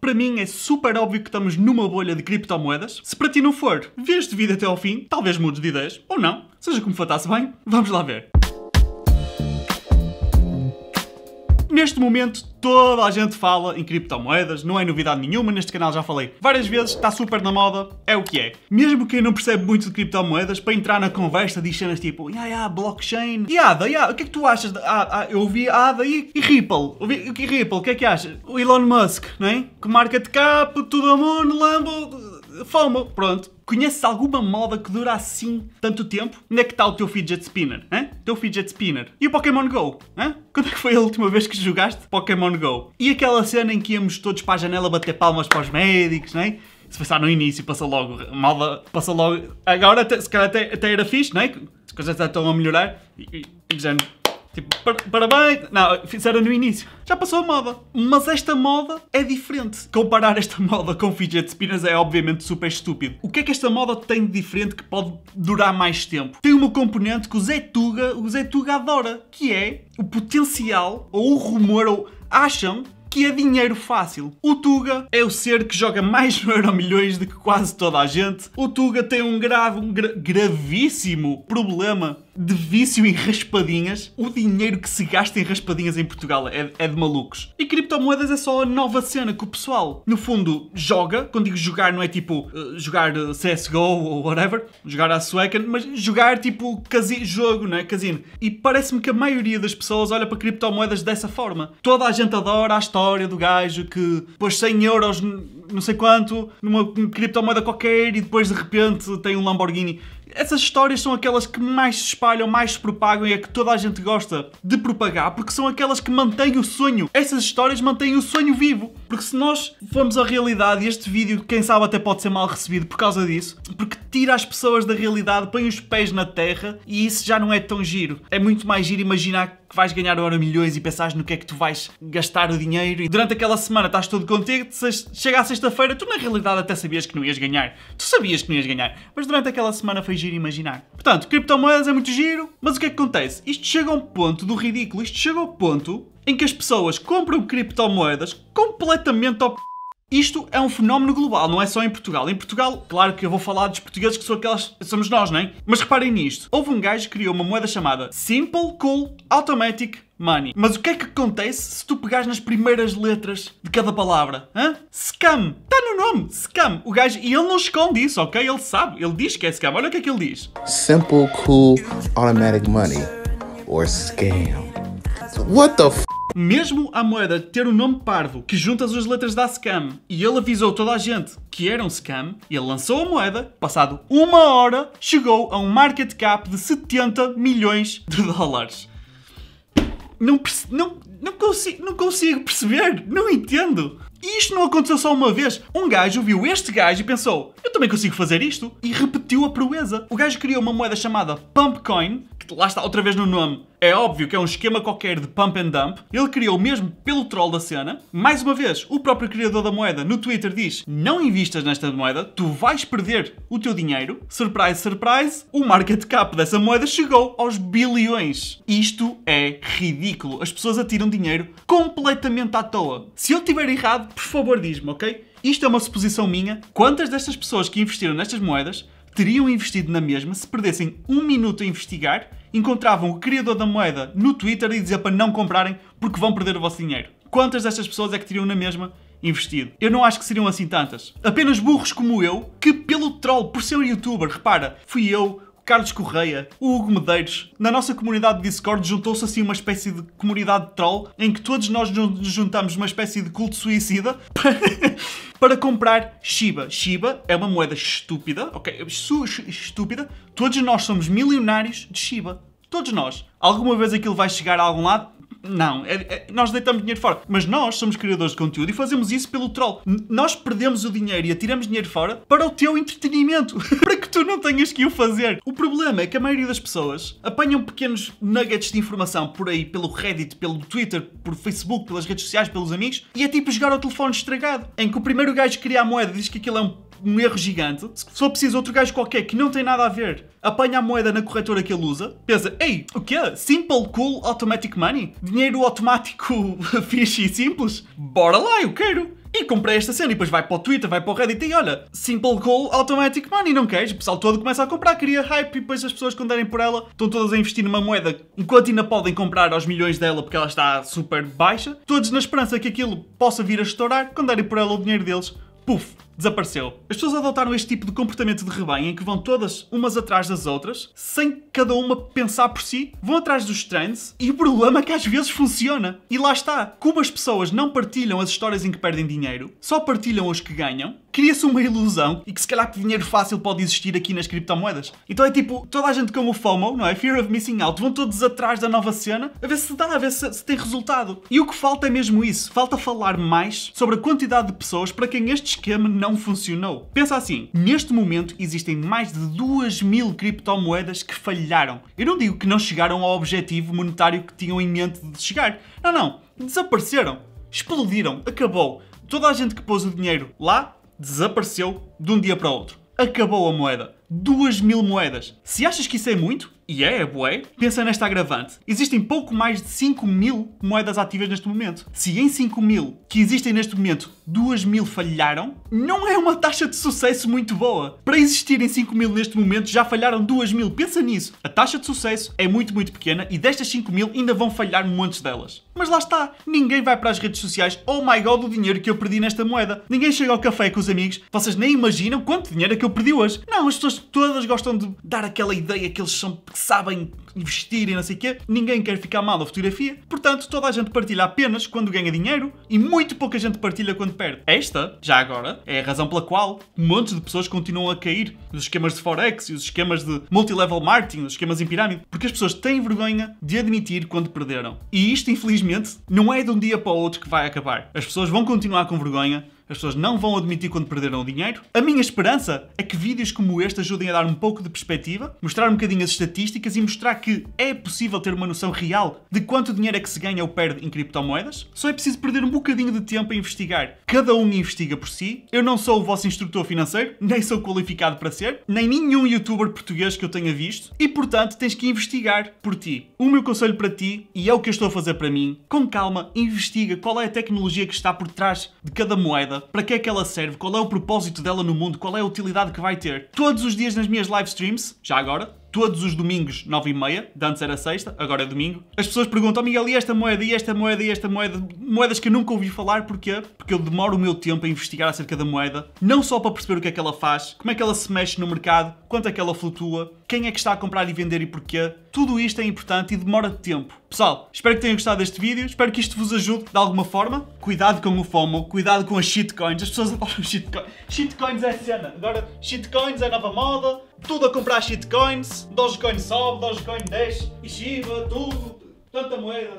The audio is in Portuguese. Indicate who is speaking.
Speaker 1: Para mim é super óbvio que estamos numa bolha de criptomoedas. Se para ti não for, vês de vida até ao fim, talvez mudes de ideias, ou não. Seja como for, está-se bem. Vamos lá ver. Neste momento, toda a gente fala em criptomoedas, não é novidade nenhuma, neste canal já falei várias vezes, está super na moda, é o que é. Mesmo quem não percebe muito de criptomoedas, para entrar na conversa diz cenas tipo, yeah, yeah, blockchain, e ADA, yeah, o que é que tu achas? De, ah, ah, eu ouvi ADA e, e Ripple, ouvi, e é Ripple, o que é que achas? O Elon Musk, não é? Que de cap, tudo a mundo, Lambo, FOMO, pronto. Conheces alguma moda que dura assim tanto tempo? Onde é que está o teu fidget spinner? Hein? teu fidget spinner. E o Pokémon GO? Hã? Quando é que foi a última vez que jogaste Pokémon GO? E aquela cena em que íamos todos para a janela bater palmas para os médicos, não é? Se pensar no início, passa logo, malda, passa logo. Agora, se calhar até, até era fixe, não é? As coisas estão a melhorar e, e, e Tipo, par parabéns. Não, fizeram no início. Já passou a moda. Mas esta moda é diferente. Comparar esta moda com fidget spinners é obviamente super estúpido. O que é que esta moda tem de diferente que pode durar mais tempo? Tem uma componente que o Zé Tuga, o Zé Tuga adora, que é o potencial ou o rumor ou acham que é dinheiro fácil. O Tuga é o ser que joga mais no Euro Milhões do que quase toda a gente. O Tuga tem um grave, um gra gravíssimo problema de vício em raspadinhas. O dinheiro que se gasta em raspadinhas em Portugal é, é de malucos. E criptomoedas é só a nova cena que o pessoal, no fundo, joga. Quando digo jogar, não é tipo eh, jogar eh, CSGO ou whatever, jogar à sueca, mas jogar tipo casi jogo, né? Casino. E parece-me que a maioria das pessoas olha para criptomoedas dessa forma. Toda a gente adora a história do gajo que pôs 100 euros não sei quanto, numa criptomoeda qualquer e depois de repente tem um Lamborghini. Essas histórias são aquelas que mais se espalham, mais se propagam e é que toda a gente gosta de propagar porque são aquelas que mantêm o sonho. Essas histórias mantêm o sonho vivo. Porque se nós formos à realidade, este vídeo, quem sabe, até pode ser mal recebido por causa disso, porque tira as pessoas da realidade, põe os pés na terra e isso já não é tão giro. É muito mais giro imaginar que vais ganhar agora milhões e pensares no que é que tu vais gastar o dinheiro. E durante aquela semana estás todo contente, chega à sexta-feira, tu na realidade até sabias que não ias ganhar. Tu sabias que não ias ganhar, mas durante aquela semana foi giro imaginar. Portanto, criptomoedas é muito giro, mas o que é que acontece? Isto chega a um ponto do ridículo, isto chega ao ponto em que as pessoas compram criptomoedas completamente ao p... Isto é um fenómeno global, não é só em Portugal. Em Portugal, claro que eu vou falar dos portugueses que são aquelas, somos nós, não é? Mas reparem nisto. Houve um gajo que criou uma moeda chamada Simple Cool Automatic Money. Mas o que é que acontece se tu pegares nas primeiras letras de cada palavra? Hã? Scam! Está no nome! Scam! O gajo, e ele não esconde isso, ok? Ele sabe, ele diz que é scam. Olha o que é que ele diz. Simple Cool Automatic Money. Or scam. What the f mesmo a moeda ter o um nome parvo, que junta as duas letras da scam, e ele avisou toda a gente que era um scam, ele lançou a moeda, passado uma hora, chegou a um market cap de 70 milhões de dólares. Não, não, não, consigo, não consigo perceber, não entendo. E isto não aconteceu só uma vez. Um gajo viu este gajo e pensou: eu também consigo fazer isto. E repetiu a proeza. O gajo criou uma moeda chamada Pumpcoin, lá está outra vez no nome, é óbvio que é um esquema qualquer de pump and dump. Ele criou mesmo pelo troll da cena. Mais uma vez, o próprio criador da moeda no Twitter diz: Não invistas nesta moeda, tu vais perder o teu dinheiro. Surprise, surprise, o market cap dessa moeda chegou aos bilhões. Isto é ridículo. As pessoas atiram dinheiro completamente à toa. Se eu tiver errado, por favor diz-me, ok? Isto é uma suposição minha. Quantas destas pessoas que investiram nestas moedas teriam investido na mesma se perdessem um minuto a investigar, encontravam o criador da moeda no Twitter e diziam para não comprarem porque vão perder o vosso dinheiro. Quantas destas pessoas é que teriam na mesma investido? Eu não acho que seriam assim tantas. Apenas burros como eu, que pelo troll, por ser um youtuber, repara, fui eu Carlos Correia, o Hugo Medeiros. Na nossa comunidade de Discord juntou-se assim uma espécie de comunidade de troll em que todos nós nos juntamos uma espécie de culto suicida para, para comprar Shiba. Shiba é uma moeda estúpida, ok? Estúpida. Todos nós somos milionários de Shiba. Todos nós. Alguma vez aquilo vai chegar a algum lado? Não, é, é, nós deitamos dinheiro fora. Mas nós somos criadores de conteúdo e fazemos isso pelo troll. N nós perdemos o dinheiro e atiramos dinheiro fora para o teu entretenimento. tu não tenhas que o fazer. O problema é que a maioria das pessoas apanham pequenos nuggets de informação por aí, pelo Reddit, pelo Twitter, por Facebook, pelas redes sociais, pelos amigos, e é tipo jogar ao telefone estragado, em que o primeiro gajo que cria a moeda diz que aquilo é um um erro gigante. Se for preciso outro gajo qualquer que não tem nada a ver, apanha a moeda na corretora que ele usa, pensa, ei, o quê? Simple, cool, automatic money? Dinheiro automático fixe e simples? Bora lá, eu quero! E comprei esta cena e depois vai para o Twitter, vai para o Reddit e olha, simple goal, automatic money, não queres? O pessoal todo começa a comprar, cria hype e depois as pessoas quando derem por ela estão todas a investir numa moeda enquanto ainda podem comprar aos milhões dela porque ela está super baixa, todos na esperança que aquilo possa vir a estourar, quando derem por ela o dinheiro deles, puf, desapareceu. As pessoas adotaram este tipo de comportamento de rebanho em que vão todas umas atrás das outras, sem cada uma pensar por si, vão atrás dos trends e o problema é que às vezes funciona. E lá está, como as pessoas não partilham as histórias em que perdem dinheiro, só partilham os que ganham, cria-se uma ilusão e que se calhar que dinheiro fácil pode existir aqui nas criptomoedas. Então é tipo, toda a gente com o FOMO, não é? Fear of Missing Out, vão todos atrás da nova cena a ver se dá, a ver se, se tem resultado. E o que falta é mesmo isso, falta falar mais sobre a quantidade de pessoas para quem este esquema não não funcionou. Pensa assim, neste momento existem mais de 2 mil criptomoedas que falharam. Eu não digo que não chegaram ao objetivo monetário que tinham em mente de chegar. Não, não. Desapareceram. Explodiram. Acabou. Toda a gente que pôs o dinheiro lá desapareceu de um dia para o outro. Acabou a moeda. 2 mil moedas. Se achas que isso é muito, e é, é bué, pensa nesta agravante. Existem pouco mais de 5 mil moedas ativas neste momento. Se em 5 mil que existem neste momento 2 mil falharam, não é uma taxa de sucesso muito boa. Para existirem 5 mil neste momento já falharam 2 mil, pensa nisso. A taxa de sucesso é muito, muito pequena e destas 5 mil ainda vão falhar montes delas. Mas lá está, ninguém vai para as redes sociais, oh my god, o dinheiro que eu perdi nesta moeda. Ninguém chega ao café com os amigos, vocês nem imaginam quanto dinheiro é que eu perdi hoje. Não, as pessoas todas gostam de dar aquela ideia que eles são sabem investir e não sei o quê, ninguém quer ficar mal na fotografia, portanto toda a gente partilha apenas quando ganha dinheiro e muito pouca gente partilha quando perde. Esta, já agora, é a razão pela qual um monte de pessoas continuam a cair nos esquemas de Forex e os esquemas de multilevel marketing, os esquemas em pirâmide, porque as pessoas têm vergonha de admitir quando perderam. E isto, infelizmente, não é de um dia para o outro que vai acabar. As pessoas vão continuar com vergonha as pessoas não vão admitir quando perderam o dinheiro. A minha esperança é que vídeos como este ajudem a dar um pouco de perspectiva, mostrar um bocadinho as estatísticas e mostrar que é possível ter uma noção real de quanto dinheiro é que se ganha ou perde em criptomoedas. Só é preciso perder um bocadinho de tempo a investigar. Cada um investiga por si. Eu não sou o vosso instrutor financeiro, nem sou qualificado para ser, nem nenhum youtuber português que eu tenha visto e, portanto, tens que investigar por ti. O meu conselho para ti, e é o que eu estou a fazer para mim, com calma, investiga qual é a tecnologia que está por trás de cada moeda para que é que ela serve, qual é o propósito dela no mundo, qual é a utilidade que vai ter. Todos os dias nas minhas live streams, já agora, todos os domingos, 9 e meia, de antes era sexta, agora é domingo. As pessoas perguntam, oh Miguel, e esta moeda, e esta moeda, e esta moeda? Moedas que eu nunca ouvi falar, porquê? Porque eu demoro o meu tempo a investigar acerca da moeda, não só para perceber o que é que ela faz, como é que ela se mexe no mercado, quanto é que ela flutua, quem é que está a comprar e vender e porquê. Tudo isto é importante e demora tempo. Pessoal, espero que tenham gostado deste vídeo, espero que isto vos ajude de alguma forma. Cuidado com o FOMO, cuidado com as shitcoins, as pessoas adoram shitcoins. Shitcoins é cena, agora shitcoins é nova moda, tudo a comprar shitcoins, Dogecoin sobe, Dogecoin desce, e Shiba, tudo, tanta moeda.